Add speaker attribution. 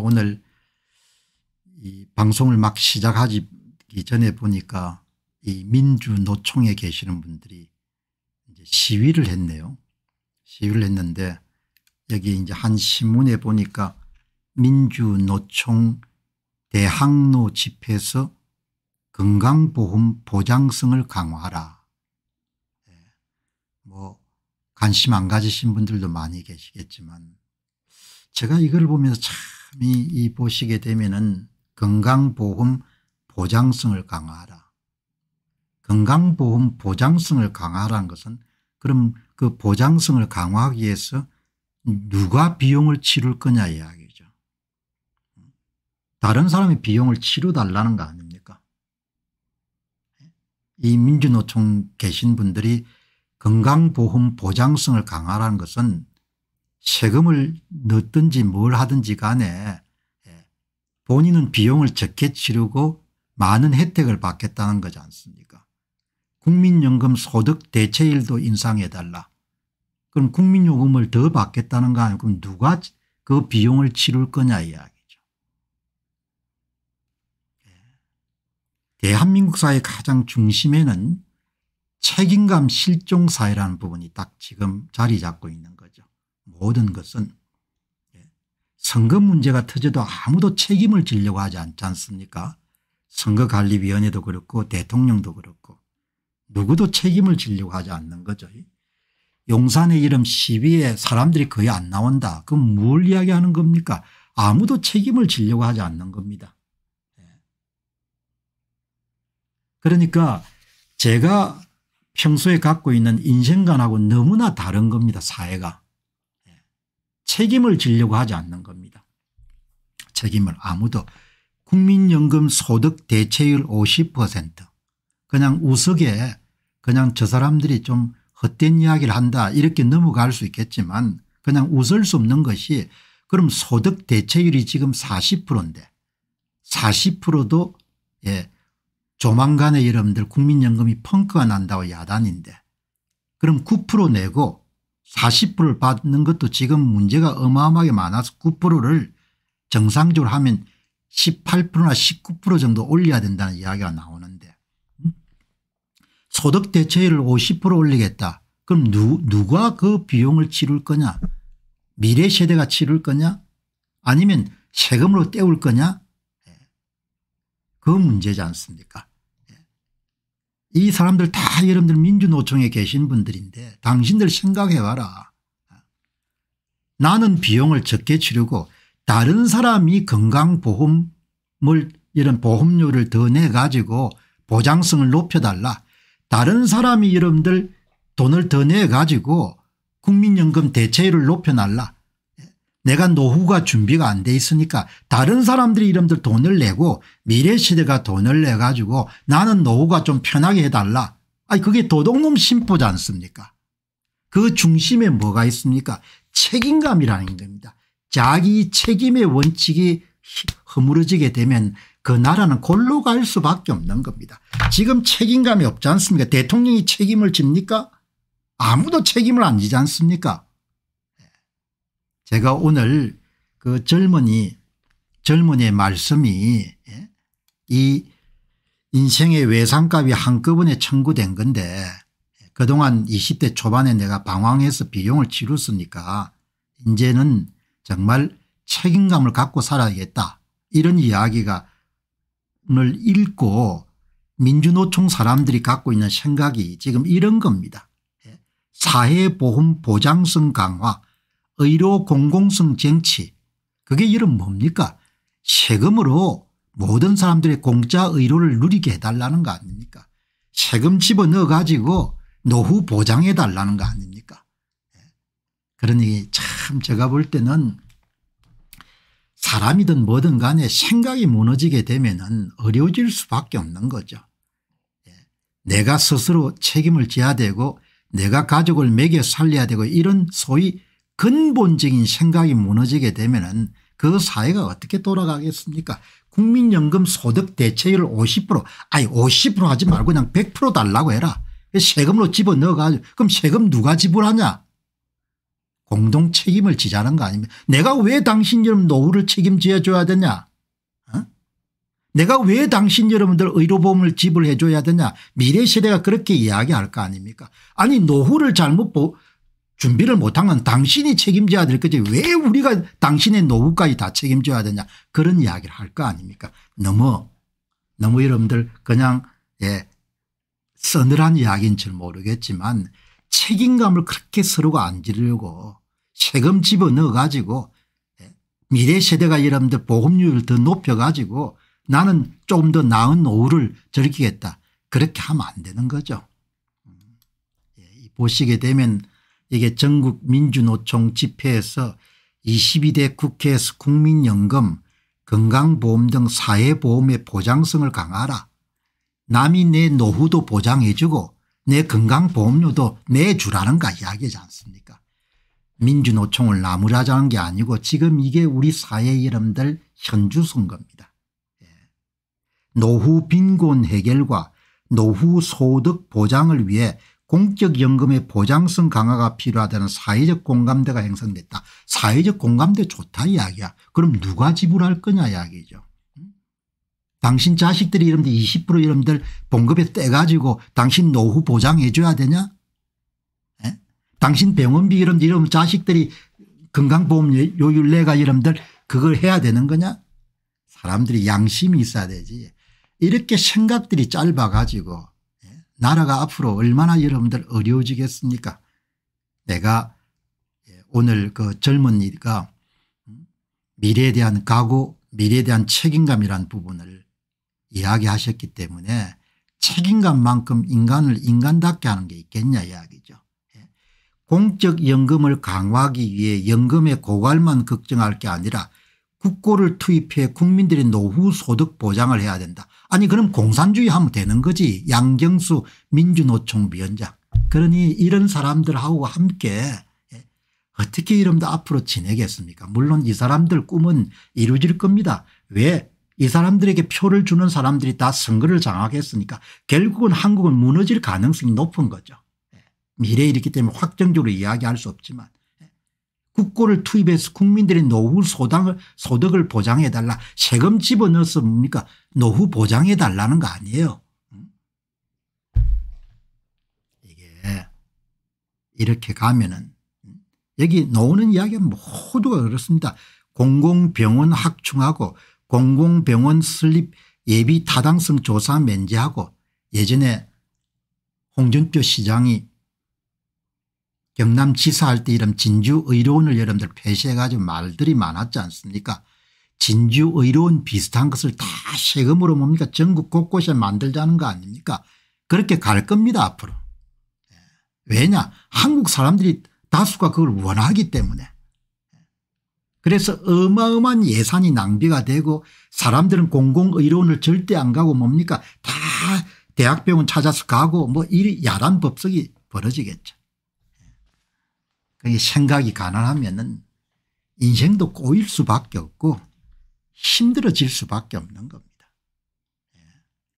Speaker 1: 오늘 이 방송을 막 시작하기 전에 보니까 이 민주노총에 계시는 분들이 이제 시위를 했네요. 시위를 했는데 여기 이제 한 신문에 보니까 민주노총 대항로 집회에서 건강보험 보장성을 강화하라. 네. 뭐 관심 안 가지신 분들도 많이 계시겠지만 제가 이걸 보면서 참 감히 보시게 되면은 건강보험 보장성을 강화하라. 건강보험 보장성을 강화하라는 것은 그럼 그 보장성을 강화하기 위해서 누가 비용을 치룰 거냐 이야기죠. 다른 사람이 비용을 치러달라는 거 아닙니까? 이 민주노총 계신 분들이 건강보험 보장성을 강화라는 것은 세금을 넣든지 뭘 하든지 간에 예, 본인은 비용을 적게 치르고 많은 혜택을 받겠다는 거지 않습니까 국민연금 소득 대체일도 인상해달라. 그럼 국민요금을 더 받겠다는 거 아니에요. 그럼 누가 그 비용을 치룰 거냐 이야기죠. 예. 대한민국 사회 가장 중심에는 책임감 실종 사회라는 부분이 딱 지금 자리 잡고 있는 거예 모든 것은 예, 선거 문제가 터져도 아무도 책임을 지려고 하지 않지 않습니까 선거관리위원회도 그렇고 대통령도 그렇고 누구도 책임을 지려고 하지 않는 거죠. 용산의 이름 시위에 사람들이 거의 안 나온다. 그럼 뭘 이야기하는 겁니까 아무도 책임을 지려고 하지 않는 겁니다. 예. 그러니까 제가 평소에 갖고 있는 인생관하고 너무나 다른 겁니다 사회가. 책임을 지려고 하지 않는 겁니다. 책임을 아무도 국민연금 소득 대체율 50% 그냥 우석에 그냥 저 사람들이 좀 헛된 이야기를 한다 이렇게 넘어갈 수 있겠지만 그냥 웃을 수 없는 것이 그럼 소득 대체율이 지금 40%인데 40%도 예 조만간에 여러분들 국민연금이 펑크가 난다고 야단인데 그럼 9% 내고 40%를 받는 것도 지금 문제가 어마어마하게 많아서 9%를 정상적으로 하면 18%나 19% 정도 올려야 된다는 이야기가 나오는데 소득 대체율을 50% 올리겠다. 그럼 누, 누가 그 비용을 치를 거냐 미래 세대가 치를 거냐 아니면 세금으로 때울 거냐 예. 그 문제지 않습니까 이 사람들 다 여러분들 민주노총에 계신 분들인데 당신들 생각해 봐라. 나는 비용을 적게 치르고 다른 사람이 건강보험을 이런 보험료를 더 내 가지고 보장성을 높여달라. 다른 사람이 여러분들 돈을 더 내 가지고 국민연금 대체율을 높여달라. 내가 노후가 준비가 안 돼 있으니까 다른 사람들이 이름들 돈을 내고 미래시대가 돈을 내 가지고 나는 노후가 좀 편하게 해달라. 아니 그게 도덕놈 심보지 않습니까 그 중심에 뭐가 있습니까 책임감이라는 겁니다. 자기 책임의 원칙이 허물어지게 되면 그 나라는 골로 갈 수밖에 없는 겁니다. 지금 책임감이 없지 않습니까 대통령이 책임을 집니까 아무도 책임을 안 지지 않습니까 제가 오늘 그 젊은이 젊은이의 말씀이 예, 이 인생의 외상값이 한꺼번에 청구된 건데 예, 그동안 20대 초반에 내가 방황해서 비용을 치렀으니까 이제는 정말 책임감을 갖고 살아야겠다 이런 이야기가 오늘 읽고 민주노총 사람들이 갖고 있는 생각이 지금 이런 겁니다. 예, 사회보험 보장성 강화 의료 공공성 쟁취 그게 이름 뭡니까 세금으로 모든 사람들의 공짜 의료를 누리게 해달라는 거 아닙니까 세금 집어넣어 가지고 노후 보장해 달라는 거 아닙니까 예. 그러니 참 제가 볼 때는 사람이든 뭐든 간에 생각이 무너지게 되면 은 어려워질 수밖에 없는 거죠. 예. 내가 스스로 책임을 져야 되고 내가 가족을 먹여 살려야 되고 이런 소위 근본적인 생각이 무너지게 되면 은그 사회가 어떻게 돌아가겠습니까 국민연금 소득 대체율 50% 아니 50% 하지 말고 그냥 100% 달라고 해라. 그 세금으로 집어넣어가지고 그럼 세금 누가 지불하냐 공동 책임을 지자는 거 아닙니까 내가 왜 당신 여러분 노후를 책임져 줘야 되냐 어? 내가 왜 당신 여러분들 의료보험을 지불해 줘야 되냐 미래 세대가 그렇게 이야기할 거 아닙니까 아니 노후를 잘못 보 준비를 못한 건 당신이 책임져야 될 거지 왜 우리가 당신의 노후까지 다 책임져야 되냐 그런 이야기를 할 거 아닙니까 너무 너무 여러분들 그냥 예 서늘한 이야기인 줄 모르겠지만 책임감을 그렇게 서로가 안 지르려고 세금 집어넣어 가지고 예, 미래 세대가 여러분들 보험료를 더 높여 가지고 나는 조금 더 나은 노후를 즐기겠다 그렇게 하면 안 되는 거죠. 음. 예, 보시게 되면 이게 전국민주노총 집회에서 22대 국회에서 국민연금 건강보험 등 사회보험의 보장성을 강화하라. 남이 내 노후도 보장해주고 내 건강보험료도 내주라는가 이야기지 하 않습니까 민주노총을 나무라자는 게 아니고 지금 이게 우리 사회 여러분들 현주소인 겁니다. 예. 노후 빈곤 해결과 노후 소득 보장을 위해 공적연금의 보장성 강화가 필요하다는 사회적 공감대가 형성됐다. 사회적 공감대 좋다 이야기야. 그럼 누가 지불할 거냐 이야기죠. 당신 자식들이 이름들 20% 이름들 봉급에 떼가지고 당신 노후 보장해 줘야 되냐 에? 당신 병원비 이름들 이름 자식들이 건강보험 요율 내가 이름들 그걸 해야 되는 거냐 사람들이 양심이 있어야 되지 이렇게 생각들이 짧아가지고 나라가 앞으로 얼마나 여러분들 어려워지겠습니까 내가 오늘 그 젊은이가 미래에 대한 각오 미래에 대한 책임감이란 부분을 이야기하셨기 때문에 책임감만큼 인간을 인간답게 하는 게 있겠냐 이야기죠. 예. 공적연금을 강화하기 위해 연금의 고갈만 걱정할 게 아니라 국고를 투입해 국민들의 노후 소득 보장을 해야 된다. 아니 그럼 공산주의 하면 되는 거지 양경수 민주노총 위원장 그러니 이런 사람들하고 함께 예, 어떻게 이름도 앞으로 지내겠습니까 물론 이 사람들 꿈은 이루어질 겁니다 왜 이 사람들에게 표를 주는 사람들이 다 선거를 장악했으니까 결국은 한국은 무너질 가능성이 높은 거죠 예, 미래에 있기 때문에 확정적으로 이야기할 수 없지만 국고를 투입해서 국민들의 노후 소당을, 소득을 보장해달라 세금 집어넣어서 뭡니까 노후 보장해달라는 거 아니에요. 음? 이게 이렇게 가면은 음? 여기 나오는 이야기는 모두가 그렇습니다. 공공병원 확충하고 공공병원 설립 예비 타당성 조사 면제하고 예전에 홍준표 시장이 경남 지사할 때 이름 진주의료원을 여러분들 폐쇄해 가지고 말들이 많았지 않습니까 진주의료원 비슷한 것을 다 세금으로 뭡니까 전국 곳곳에 만들자는 거 아닙니까 그렇게 갈 겁니다 앞으로. 예. 왜냐 한국 사람들이 다수가 그걸 원하기 때문에 그래서 어마어마한 예산이 낭비가 되고 사람들은 공공의료원을 절대 안 가고 뭡니까 다 대학병원 찾아서 가고 뭐이 야란 법석이 벌어지겠죠. 그 생각이 가난하면은 인생도 꼬일 수밖에 없고 힘들어질 수밖에 없는 겁니다.